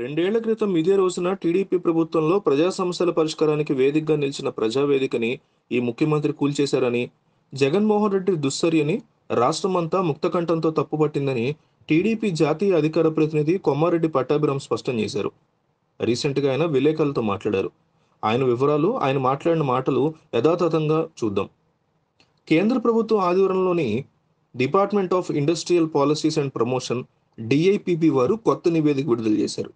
రెండేళ్ల క్రితం ఇదే రోజున టీడీపీ ప్రభుత్వంలో ప్రజా సమస్యల పరిష్కారానికి వేదికగా నిలిచిన ప్రజావేదికని ఈ ముఖ్యమంత్రి కూల్చేశారని జగన్మోహన్ రెడ్డి దుస్సర్యని రాష్ట్రమంతా ముక్తకంఠంతో తప్పుపట్టిందని టీడీపీ జాతీయ అధికార ప్రతినిధి కొమ్మారెడ్డి పట్టాభిరామ్ స్పష్టం చేశారు రీసెంట్గా ఆయన విలేకరులతో మాట్లాడారు ఆయన వివరాలు ఆయన మాట్లాడిన మాటలు యథాతథంగా చూద్దాం కేంద్ర ప్రభుత్వం ఆధ్వర్యంలోని department of industrial policies and promotion DIPP వారు కొత్త నివేదిక విడుదల చేశారు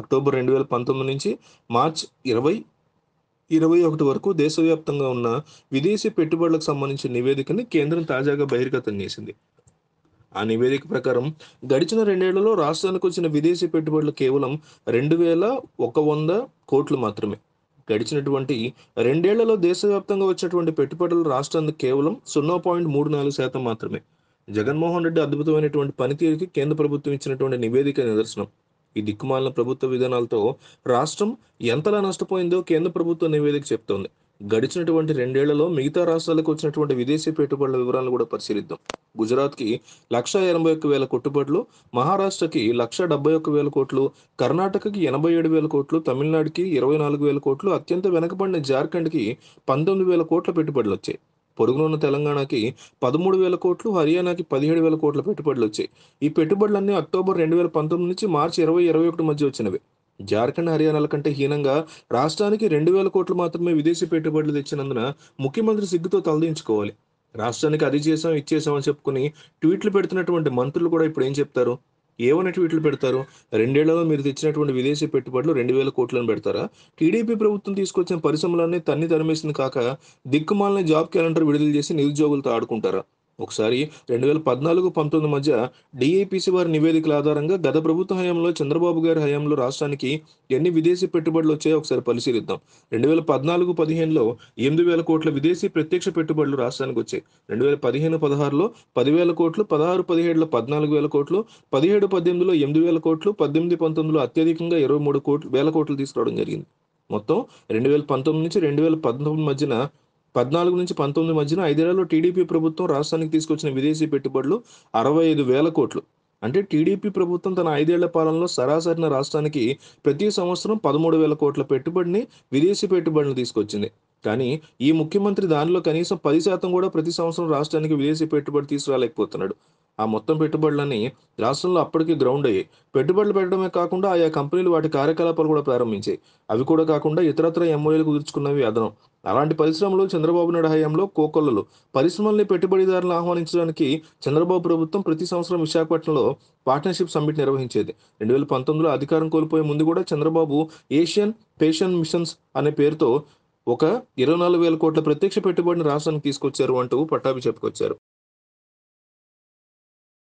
అక్టోబర్ రెండు వేల పంతొమ్మిది నుంచి మార్చ్ ఇరవై ఇరవై ఒకటి వరకు దేశవ్యాప్తంగా ఉన్న విదేశీ పెట్టుబడులకు సంబంధించిన నివేదికని కేంద్రం తాజాగా బహిర్గతం చేసింది ఆ నివేదిక ప్రకారం గడిచిన రెండేళ్లలో రాష్ట్రానికి వచ్చిన విదేశీ పెట్టుబడులు కేవలం రెండు వేల ఒక వంద కోట్లు మాత్రమే గడిచినటువంటి రెండేళ్లలో దేశవ్యాప్తంగా వచ్చినటువంటి పెట్టుబడులు రాష్ట్రానికి కేవలం సున్నా పాయింట్ మూడు నాలుగు శాతం మాత్రమే జగన్మోహన్ రెడ్డి అద్భుతమైనటువంటి పనితీరుకి కేంద్ర ప్రభుత్వం ఇచ్చినటువంటి నివేదిక నిదర్శనం ఈ దిక్కుమాలిన ప్రభుత్వ విధానాలతో రాష్ట్రం ఎంతలా నష్టపోయిందో కేంద్ర ప్రభుత్వ నివేదిక చెప్తోంది గడిచినటువంటి రెండేళ్లలో మిగతా రాష్ట్రాలకు వచ్చినటువంటి విదేశీ పెట్టుబడుల వివరాలను కూడా పరిశీలిద్దాం గుజరాత్కి లక్ష ఎనభై ఒక్క వేల కొట్టుబడులు మహారాష్ట్రకి లక్ష డెబ్బై ఒక్క వేల కోట్లు కర్ణాటకకి ఎనభై ఏడు వేల కోట్లు తమిళనాడుకి ఇరవై నాలుగు వేల కోట్లు అత్యంత వెనకబడిన జార్ఖండ్కి పంతొమ్మిది వేల కోట్ల పెట్టుబడులు వచ్చాయి పొరుగునున్న తెలంగాణకి పదమూడు వేల కోట్లు హర్యానాకి పదిహేడు వేల కోట్ల పెట్టుబడులు వచ్చాయి ఈ పెట్టుబడులన్నీ అక్టోబర్ రెండు వేల పంతొమ్మిది నుంచి మార్చి ఇరవై ఇరవై ఒకటి మధ్య వచ్చినవి జార్ఖండ్ హర్యానాల కంటే హీనంగా రాష్ట్రానికి రెండు వేల కోట్లు మాత్రమే విదేశీ పెట్టుబడులు తెచ్చినందున ముఖ్యమంత్రి సిగ్గుతో తలదించుకోవాలి రాష్ట్రానికి అది చేసాం ఇచ్చేసాం అని చెప్పుకుని ట్వీట్లు పెడుతున్నటువంటి మంత్రులు కూడా ఇప్పుడు ఏం చెప్తారు ఏవన్నట్టు వీటిలో పెడతారు రెండేళ్లలో మీరు తెచ్చినటువంటి విదేశీ పెట్టుబడులు రెండు వేల కోట్లను పెడతారా టీడీపీ ప్రభుత్వం తీసుకొచ్చిన పరిశ్రమలన్నీ తన్ని తరిమేసింది కాక దిక్కుమాలని జాబ్ క్యాలెండర్ విడుదల చేసి నిరుద్యోగులతో ఆడుకుంటారా ఒకసారి రెండు వేల పద్నాలుగు పంతొమ్మిది మధ్య డిఐపిసి వారి నివేదికల ఆధారంగా గత ప్రభుత్వ హయాంలో చంద్రబాబు గారి హయాంలో రాష్ట్రానికి ఎన్ని విదేశీ పెట్టుబడులు వచ్చాయో ఒకసారి పరిశీలిద్దాం రెండు వేల పద్నాలుగు పదిహేనులో ఎనిమిది వేల కోట్ల విదేశీ ప్రత్యక్ష పెట్టుబడులు రాష్ట్రానికి వచ్చాయి రెండు వేల పదిహేను పదహారులో పదివేల కోట్లు పదహారు పదిహేడులో పద్నాలుగు వేల కోట్లు పదిహేడు పద్దెనిమిదిలో ఎనిమిది వేల కోట్లు పద్దెనిమిది పంతొమ్మిదిలో అత్యధికంగా ఇరవై మూడు కోట్లు వేల కోట్లు తీసుకురావడం జరిగింది మొత్తం రెండు వేల పంతొమ్మిది నుంచి రెండు వేల పంతొమ్మిది మధ్యన పద్నాలుగు నుంచి పంతొమ్మిది మధ్యన ఐదేళ్లలో టీడీపీ ప్రభుత్వం రాష్ట్రానికి తీసుకొచ్చిన విదేశీ పెట్టుబడులు అరవై ఐదు వేల కోట్లు అంటే టీడీపీ ప్రభుత్వం తన ఐదేళ్ల పాలనలో సరాసరిన రాష్ట్రానికి ప్రతి సంవత్సరం పదమూడు వేల కోట్ల పెట్టుబడిని విదేశీ పెట్టుబడులు తీసుకొచ్చింది కానీ ఈ ముఖ్యమంత్రి దానిలో కనీసం పది శాతం కూడా ప్రతి సంవత్సరం రాష్ట్రానికి విదేశీ పెట్టుబడి తీసుకురాలేకపోతున్నాడు ఆ మొత్తం పెట్టుబడులన్నీ రాష్ట్రంలో అప్పటికి గ్రౌండ్ అయ్యాయి పెట్టుబడులు పెట్టడమే కాకుండా ఆయా కంపెనీలు వాటి కార్యకలాపాలు కూడా ప్రారంభించాయి అవి కూడా కాకుండా ఇతరత్ర ఎంఓఏలు కుదుర్చుకున్నవి అదనం అలాంటి పరిశ్రమలు చంద్రబాబు నాయుడు హయాంలో కోకొల్లలు పరిశ్రమల్ని పెట్టుబడిదారులను ఆహ్వానించడానికి చంద్రబాబు ప్రభుత్వం ప్రతి సంవత్సరం విశాఖపట్నంలో పార్ట్నర్షిప్ సమ్మిట్ నిర్వహించేది రెండు వేల పంతొమ్మిదిలో అధికారం కోల్పోయే ముందు కూడా చంద్రబాబు ఏషియన్ పేషన్ మిషన్స్ అనే పేరుతో ఒక ఇరవై నాలుగు వేల కోట్ల ప్రత్యక్ష పెట్టుబడిని రాష్ట్రానికి తీసుకొచ్చారు అంటూ పట్టాభి చెప్పుకొచ్చారు